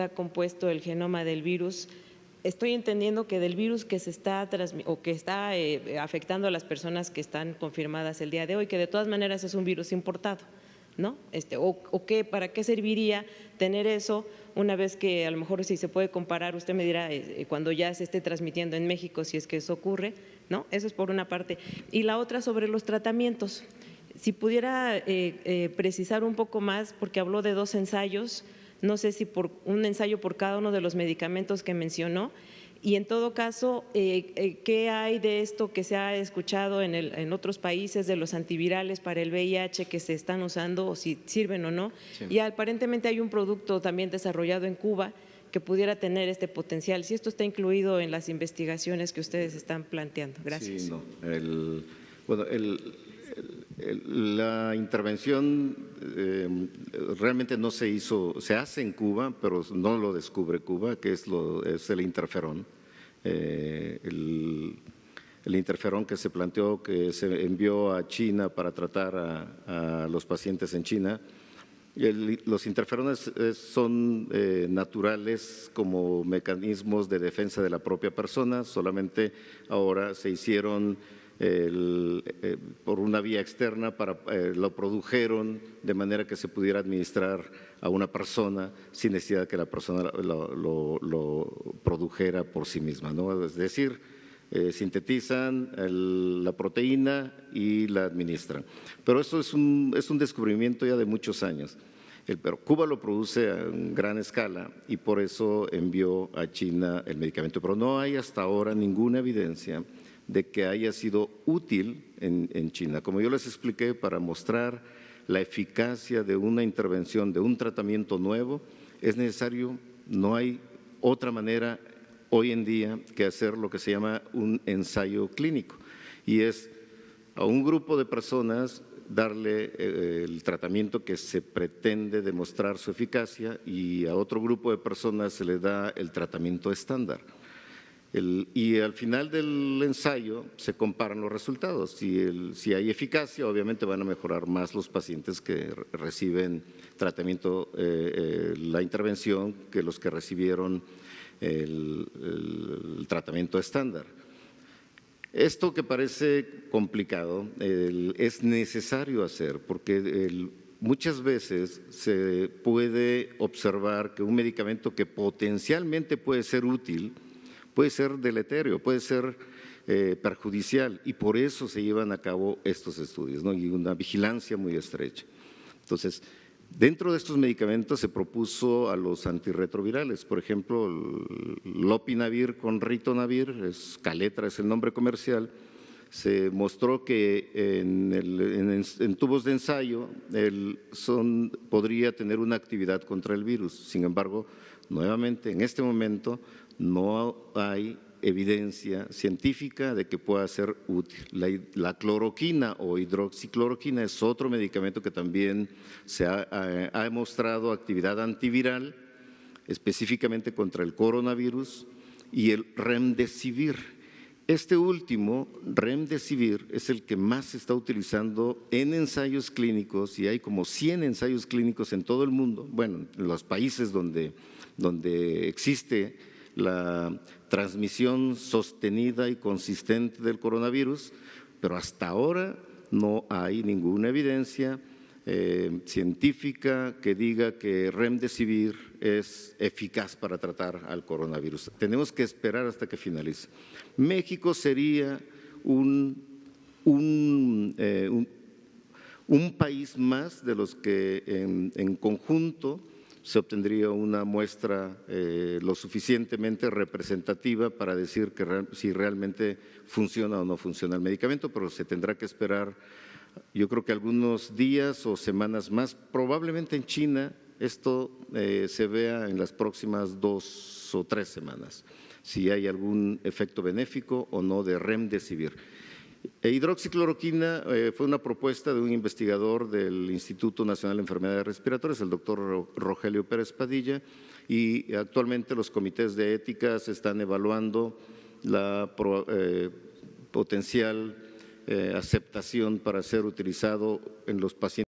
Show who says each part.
Speaker 1: ha compuesto el genoma del virus, estoy entendiendo que del virus que se está o que está eh, afectando a las personas que están confirmadas el día de hoy, que de todas maneras es un virus importado, ¿no? Este, o, qué, para qué serviría tener eso una vez que a lo mejor si se puede comparar, usted me dirá eh, eh, cuando ya se esté transmitiendo en México, si es que eso ocurre, ¿no? Eso es por una parte. Y la otra sobre los tratamientos. Si pudiera precisar un poco más, porque habló de dos ensayos, no sé si por un ensayo por cada uno de los medicamentos que mencionó. Y en todo caso, eh, eh, ¿qué hay de esto que se ha escuchado en, el, en, otros países de los antivirales para el VIH que se están usando o si sirven o no? Y aparentemente hay un producto también desarrollado en Cuba que pudiera tener este potencial. Si esto está incluido en las investigaciones que ustedes están planteando. Gracias. Sí, no.
Speaker 2: bueno, el, la intervención eh, realmente no se hizo, se hace en Cuba, pero no lo descubre Cuba, que es, el interferón. Eh, el, interferón que se planteó, que se envió a China para tratar a, los pacientes en China. los interferones eh, son naturales como mecanismos de defensa de la propia persona, solamente ahora se hicieron eh, por una vía externa, para, eh, lo produjeron de manera que se pudiera administrar a una persona sin necesidad de que la persona lo, produjera por sí misma. ¿no? Es decir, eh, sintetizan la proteína y la administran. Pero eso es un, es un descubrimiento ya de muchos años. El, pero Cuba lo produce a gran escala y por eso envió a China el medicamento. Pero no hay hasta ahora ninguna evidencia de que haya sido útil en, en China. Como yo les expliqué, para mostrar la eficacia de una intervención, de un tratamiento nuevo, es necesario, no hay otra manera hoy en día que hacer lo que se llama un ensayo clínico, y es a un grupo de personas darle eh, el tratamiento que se pretende demostrar su eficacia y a otro grupo de personas se le da el tratamiento estándar y al final del ensayo se comparan los resultados. Si, hay eficacia, obviamente van a mejorar más los pacientes que reciben tratamiento, eh, eh, la intervención, que los que recibieron el, el tratamiento estándar. Esto que parece complicado es necesario hacer porque muchas veces se puede observar que un medicamento que potencialmente puede ser útil, puede ser deleterio, puede ser eh, perjudicial y por eso se llevan a cabo estos estudios y una vigilancia muy estrecha. Entonces, dentro de estos medicamentos se propuso a los antirretrovirales, por ejemplo, lopinavir con ritonavir, es, Caletra es el nombre comercial, se mostró que en, tubos de ensayo el son podría tener una actividad contra el virus. Sin embargo, nuevamente, en este momento no hay evidencia científica de que pueda ser útil. La, cloroquina o hidroxicloroquina es otro medicamento que también se ha, ha, mostrado actividad antiviral, específicamente contra el coronavirus, y el remdesivir este último, remdesivir, es el que más se está utilizando en ensayos clínicos y hay como 100 ensayos clínicos en todo el mundo, bueno, en los países donde, donde existe la transmisión sostenida y consistente del coronavirus, pero hasta ahora no hay ninguna evidencia eh, científica que diga que remdesivir es eficaz para tratar al coronavirus. Tenemos que esperar hasta que finalice. México sería un, eh, país más de los que en, conjunto se obtendría una muestra eh, lo suficientemente representativa para decir que si realmente funciona o no funciona el medicamento, pero se tendrá que esperar yo creo que algunos días o semanas más, probablemente en China esto eh, se vea en las próximas dos o tres semanas, si hay algún efecto benéfico o no de remdesivir. E hidroxicloroquina eh, fue una propuesta de un investigador del Instituto Nacional de Enfermedades Respiratorias, el doctor Rogelio Pérez Padilla, y actualmente los comités de ética se están evaluando la eh, potencial eh, aceptación para ser utilizado en los pacientes.